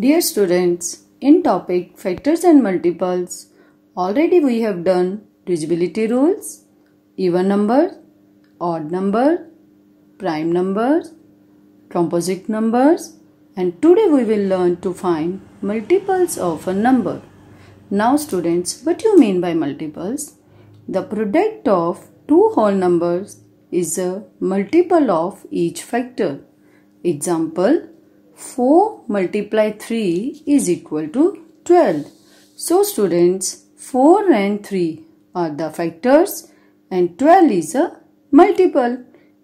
Dear students, in topic factors and multiples, already we have done divisibility rules, even numbers, odd numbers, prime numbers, composite numbers and today we will learn to find multiples of a number. Now students, what you mean by multiples? The product of two whole numbers is a multiple of each factor. Example 4 multiply 3 is equal to 12. So students 4 and 3 are the factors and 12 is a multiple.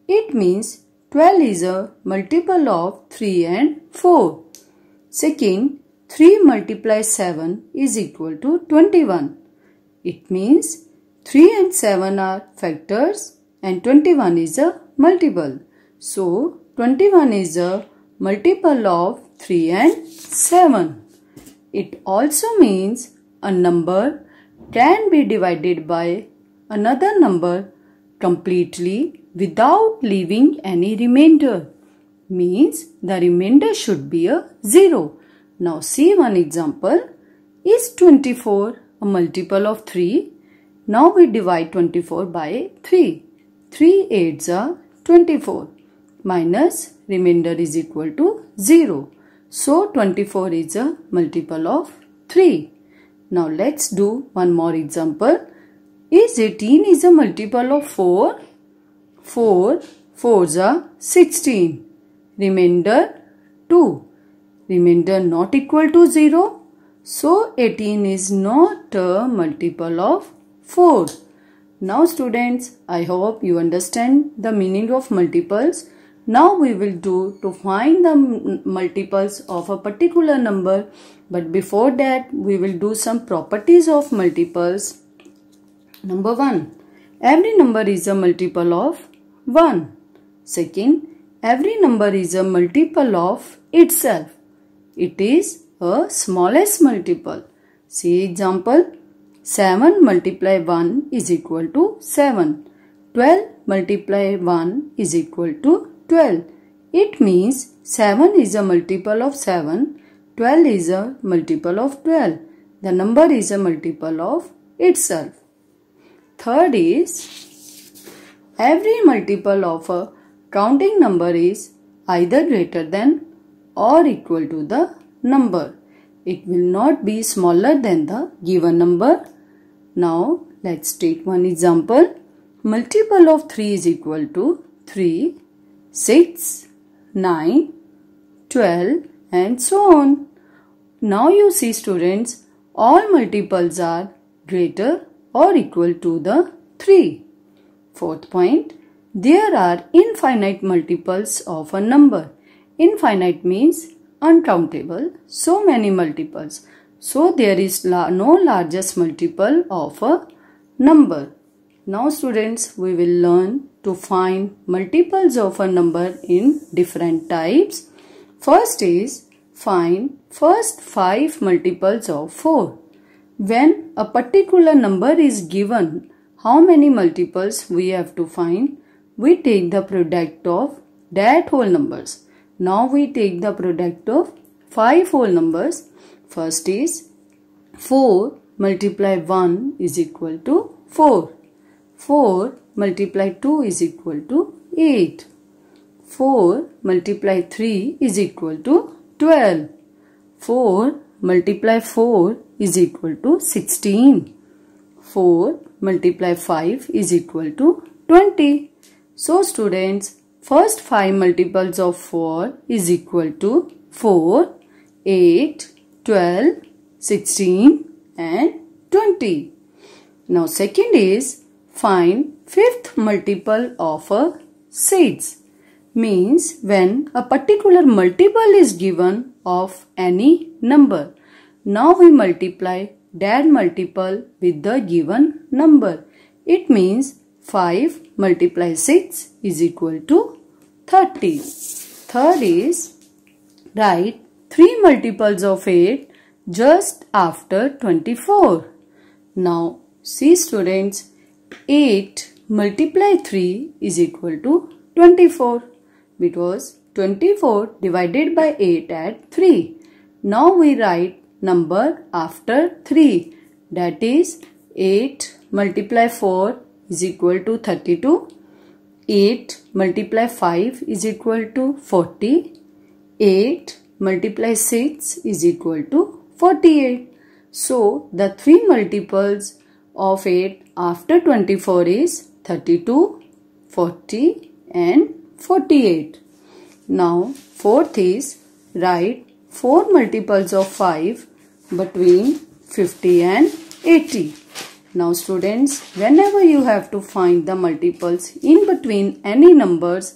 It means 12 is a multiple of 3 and 4. Second 3 multiply 7 is equal to 21. It means 3 and 7 are factors and 21 is a multiple. So 21 is a multiple of 3 and 7. It also means a number can be divided by another number completely without leaving any remainder. Means the remainder should be a 0. Now see one example. Is 24 a multiple of 3? Now we divide 24 by 3. 3 8s are 24 minus remainder is equal to 0. So 24 is a multiple of 3. Now let's do one more example. Is 18 is a multiple of 4? 4, 4 is a 16. Remainder 2. Remainder not equal to 0. So 18 is not a multiple of 4. Now students, I hope you understand the meaning of multiples. Now we will do to find the multiples of a particular number but before that we will do some properties of multiples. Number 1. Every number is a multiple of 1. Second, every number is a multiple of itself. It is a smallest multiple. See example 7 multiply 1 is equal to 7. 12 multiply 1 is equal to 12. It means 7 is a multiple of 7, 12 is a multiple of 12. The number is a multiple of itself. Third is every multiple of a counting number is either greater than or equal to the number. It will not be smaller than the given number. Now let's take one example. Multiple of 3 is equal to 3 6, 9, 12 and so on. Now you see students, all multiples are greater or equal to the 3. Fourth point, there are infinite multiples of a number. Infinite means uncountable, so many multiples. So there is la no largest multiple of a number. Now students, we will learn to find multiples of a number in different types. First is find first 5 multiples of 4. When a particular number is given, how many multiples we have to find? We take the product of that whole numbers. Now we take the product of 5 whole numbers. First is 4 multiply 1 is equal to 4. 4 multiply 2 is equal to 8. 4 multiply 3 is equal to 12. 4 multiply 4 is equal to 16. 4 multiply 5 is equal to 20. So students, first 5 multiples of 4 is equal to 4, 8, 12, 16 and 20. Now second is find fifth multiple of a 6 means when a particular multiple is given of any number. Now we multiply that multiple with the given number. It means 5 multiply 6 is equal to 30. Third is write 3 multiples of 8 just after 24. Now see students 8 multiply 3 is equal to 24 because 24 divided by 8 at 3. Now we write number after 3 that is 8 multiply 4 is equal to 32, 8 multiply 5 is equal to 40, 8 multiply 6 is equal to 48. So the three multiples of 8 after 24 is 32, 40 and 48. Now fourth is write 4 multiples of 5 between 50 and 80. Now students whenever you have to find the multiples in between any numbers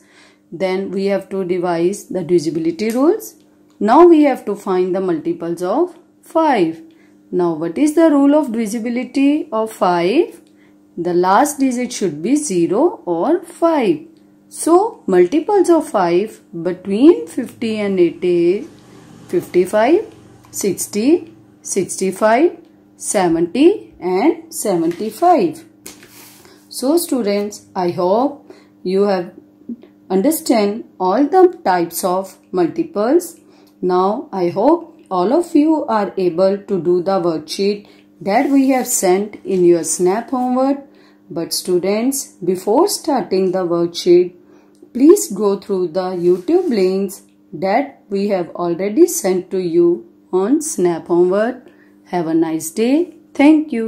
then we have to devise the divisibility rules. Now we have to find the multiples of 5. Now what is the rule of divisibility of 5? The last digit should be 0 or 5. So multiples of 5 between 50 and 80 55, 60, 65, 70 and 75. So students, I hope you have understand all the types of multiples. Now I hope all of you are able to do the worksheet that we have sent in your snap homework. But students, before starting the worksheet, please go through the YouTube links that we have already sent to you on snap homework. Have a nice day. Thank you.